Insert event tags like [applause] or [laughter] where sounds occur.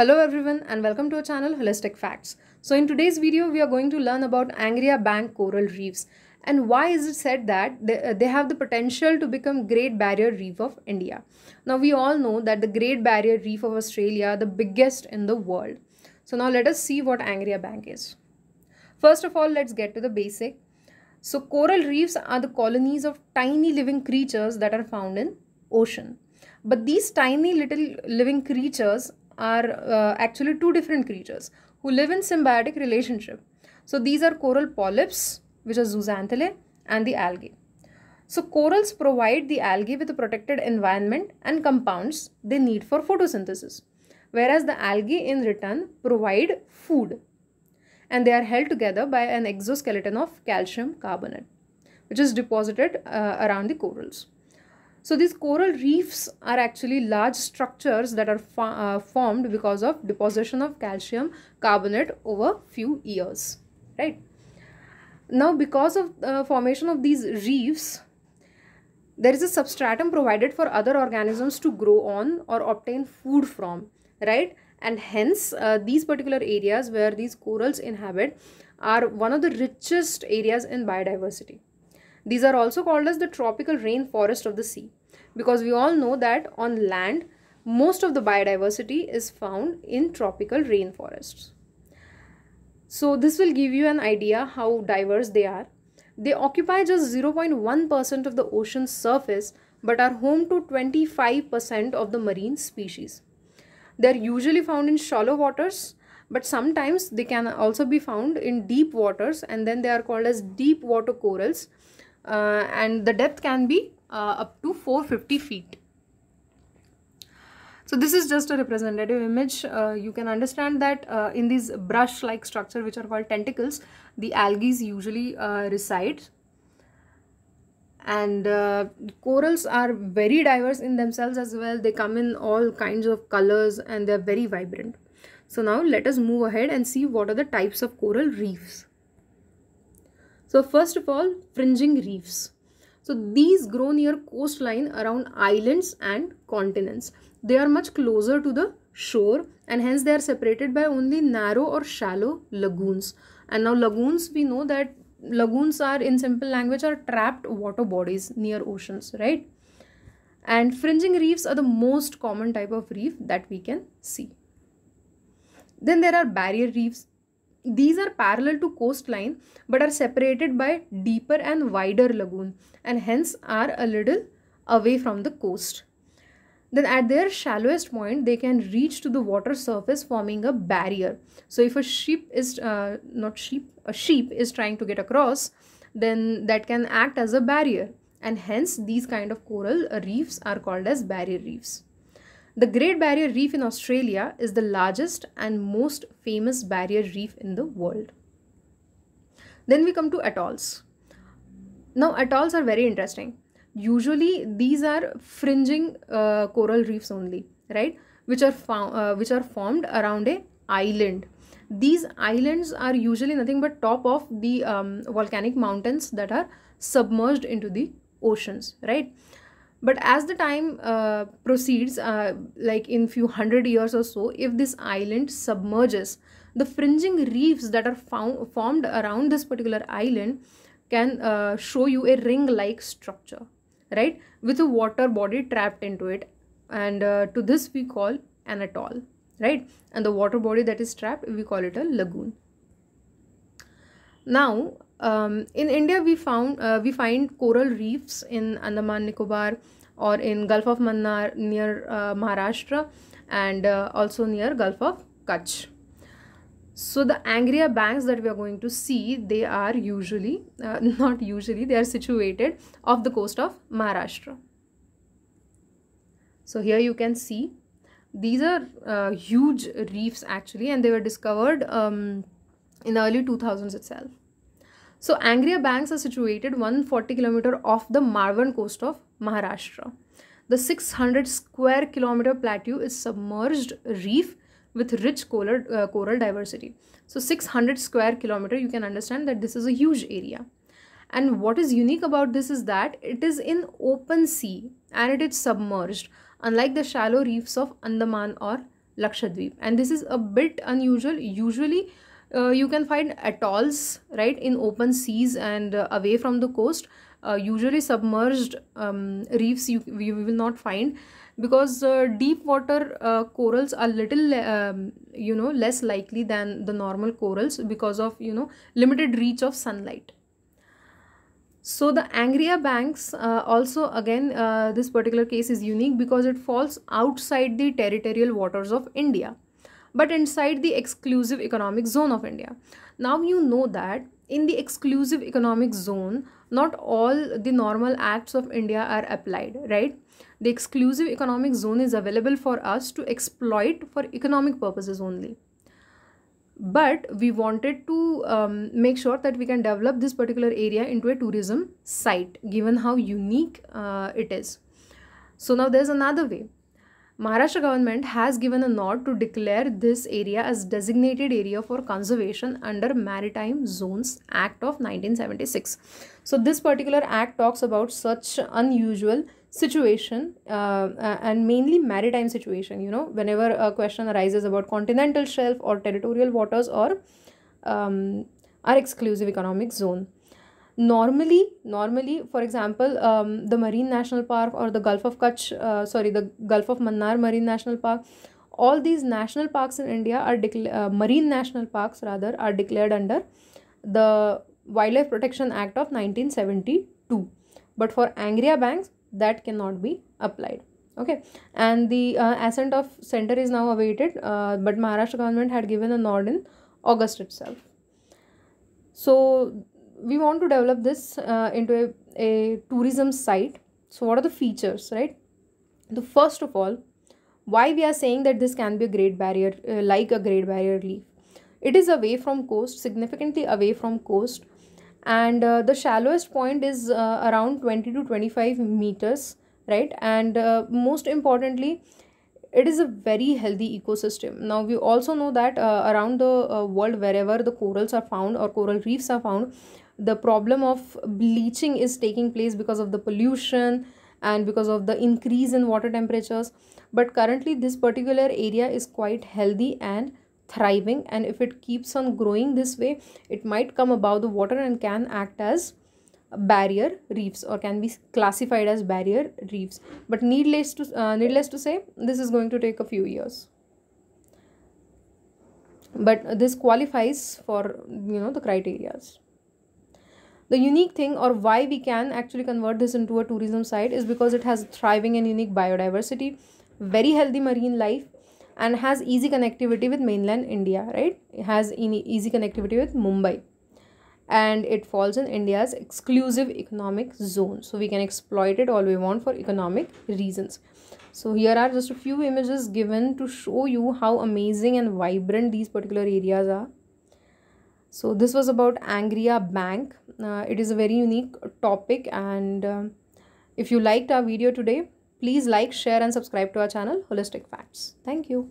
Hello everyone and welcome to our channel Holistic Facts. So in today's video we are going to learn about Angria bank coral reefs and why is it said that uh, they, have the potential to become Great Barrier Reef of India. Now we all know that the Great Barrier Reef of Australia the biggest in the world. So now let us see what Angria bank is. First of all let's get to the basic. So coral reefs are the colonies of tiny living creatures that are found in ocean but these tiny little living creatures are uh, actually two different creatures who live in symbiotic relationship. So these are coral polyps, which are zooxanthellae, and the algae. So corals provide the algae with a protected environment and compounds they need for photosynthesis, whereas the algae in return provide food. And they are held together by an exoskeleton of calcium carbonate, which is deposited uh, around the corals. So these coral reefs are actually large structures that are uh, formed because of deposition of calcium carbonate over few years, right? Now because of uh, formation of these reefs, there is a substratum provided for other organisms to grow on or obtain food from, right? And hence uh, these particular areas where these corals inhabit are one of the richest areas in biodiversity. These are also called as the tropical rainforest of the sea because we all know that on land most of the biodiversity is found in tropical rainforests. So this will give you an idea how diverse they are. They occupy just 0.1% of the ocean's surface but are home to 25% of the marine species. They are usually found in shallow waters but sometimes they can also be found in deep waters and then they are called as deep water corals uh, and the depth can be uh, up to 450 feet. So this is just a representative image. Uh, you can understand that uh, in these brush-like structure which are called tentacles, the algae usually uh, reside. And uh, corals are very diverse in themselves as well. They come in all kinds of colors and they're very vibrant. So now let us move ahead and see what are the types of coral reefs. So first of all, fringing reefs. So these grow near coastline around islands and continents. They are much closer to the shore and hence they are separated by only narrow or shallow lagoons. And now lagoons, we know that lagoons are in simple language are trapped water bodies near oceans, right? And fringing reefs are the most common type of reef that we can see. Then there are barrier reefs these are parallel to coastline but are separated by deeper and wider lagoon and hence are a little away from the coast. Then at their shallowest point, they can reach to the water surface forming a barrier. So if a sheep is, uh, not sheep, a sheep is trying to get across, then that can act as a barrier and hence these kind of coral reefs are called as barrier reefs. The Great Barrier Reef in Australia is the largest and most famous barrier reef in the world. Then we come to atolls. Now, atolls are very interesting. Usually, these are fringing uh, coral reefs only, right? Which are found, uh, which are formed around a island. These islands are usually nothing but top of the um, volcanic mountains that are submerged into the oceans, right? but as the time uh, proceeds uh, like in few hundred years or so if this island submerges the fringing reefs that are found, formed around this particular island can uh, show you a ring like structure right with a water body trapped into it and uh, to this we call an atoll right and the water body that is trapped we call it a lagoon now um, in India, we found uh, we find coral reefs in Andaman Nicobar or in Gulf of Mannar near uh, Maharashtra and uh, also near Gulf of Kutch. So the Angria banks that we are going to see, they are usually, uh, [laughs] not usually, they are situated off the coast of Maharashtra. So here you can see these are uh, huge reefs actually and they were discovered um, in the early 2000s itself. So Angria banks are situated 140 km off the Marwan coast of Maharashtra. The 600 square kilometer plateau is submerged reef with rich coral, uh, coral diversity. So 600 square kilometer, you can understand that this is a huge area. And what is unique about this is that it is in open sea and it is submerged, unlike the shallow reefs of Andaman or Lakshadweep. And this is a bit unusual. Usually, uh, you can find atolls right in open seas and uh, away from the coast uh, usually submerged um, reefs you, you will not find because uh, deep water uh, corals are little um, you know less likely than the normal corals because of you know limited reach of sunlight so the angria banks uh, also again this particular case is unique because it falls outside the territorial waters of india but inside the exclusive economic zone of India. Now you know that in the exclusive economic zone, not all the normal acts of India are applied, right? The exclusive economic zone is available for us to exploit for economic purposes only. But we wanted to um, make sure that we can develop this particular area into a tourism site, given how unique uh, it is. So now there's another way Maharashtra government has given a nod to declare this area as designated area for conservation under Maritime Zones Act of 1976. So this particular act talks about such unusual situation uh, uh, and mainly maritime situation you know whenever a question arises about continental shelf or territorial waters or um, our exclusive economic zone normally normally for example um, the marine national park or the gulf of kutch uh, sorry the gulf of mannar marine national park all these national parks in india are uh, marine national parks rather are declared under the wildlife protection act of 1972 but for angria banks that cannot be applied okay and the uh, of center is now awaited uh, but maharashtra government had given a nod in august itself so we want to develop this uh, into a, a tourism site so what are the features right the first of all why we are saying that this can be a great barrier uh, like a great barrier reef it is away from coast significantly away from coast and uh, the shallowest point is uh, around 20 to 25 meters right and uh, most importantly it is a very healthy ecosystem now we also know that uh, around the uh, world wherever the corals are found or coral reefs are found the problem of bleaching is taking place because of the pollution and because of the increase in water temperatures but currently this particular area is quite healthy and thriving and if it keeps on growing this way it might come above the water and can act as barrier reefs or can be classified as barrier reefs but needless to uh, needless to say this is going to take a few years but this qualifies for you know the criterias the unique thing or why we can actually convert this into a tourism site is because it has thriving and unique biodiversity very healthy marine life and has easy connectivity with mainland india right it has easy connectivity with mumbai and it falls in india's exclusive economic zone so we can exploit it all we want for economic reasons so here are just a few images given to show you how amazing and vibrant these particular areas are so this was about angria bank uh, it is a very unique topic and uh, if you liked our video today please like share and subscribe to our channel holistic facts thank you